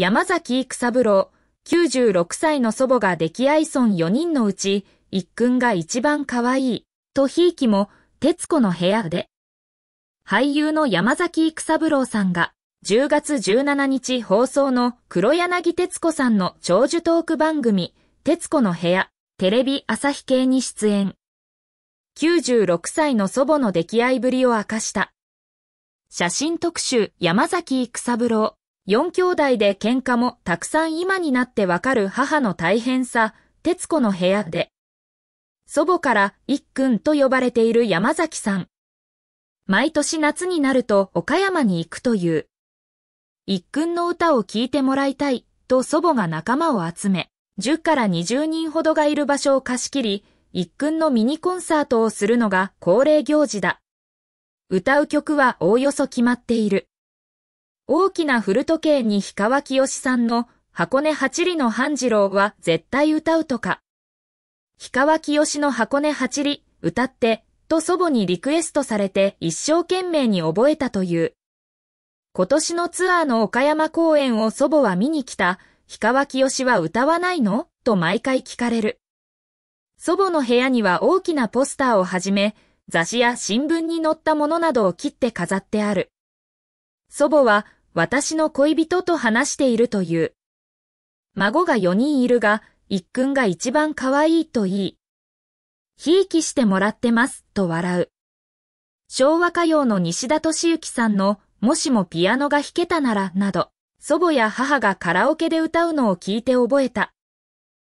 山崎育三郎、96歳の祖母が溺愛孫4人のうち、一君が一番可愛い、とひいきも、徹子の部屋で。俳優の山崎育三郎さんが、10月17日放送の黒柳徹子さんの長寿トーク番組、徹子の部屋、テレビ朝日系に出演。96歳の祖母の溺愛ぶりを明かした。写真特集山崎育三郎。4兄弟で喧嘩もたくさん今になってわかる母の大変さ、徹子の部屋で。祖母から一君と呼ばれている山崎さん。毎年夏になると岡山に行くという。一君の歌を聴いてもらいたいと祖母が仲間を集め、10から20人ほどがいる場所を貸し切り、一君のミニコンサートをするのが恒例行事だ。歌う曲はおおよそ決まっている。大きな古時計に氷川きよしさんの箱根八里の半次郎は絶対歌うとか。氷川きよしの箱根八里歌ってと祖母にリクエストされて一生懸命に覚えたという。今年のツアーの岡山公演を祖母は見に来た、氷川きよしは歌わないのと毎回聞かれる。祖母の部屋には大きなポスターをはじめ、雑誌や新聞に載ったものなどを切って飾ってある。祖母は私の恋人と話しているという。孫が4人いるが、一君が一番可愛いと言い、ひいきしてもらってますと笑う。昭和歌謡の西田敏行さんの、もしもピアノが弾けたなら、など、祖母や母がカラオケで歌うのを聞いて覚えた。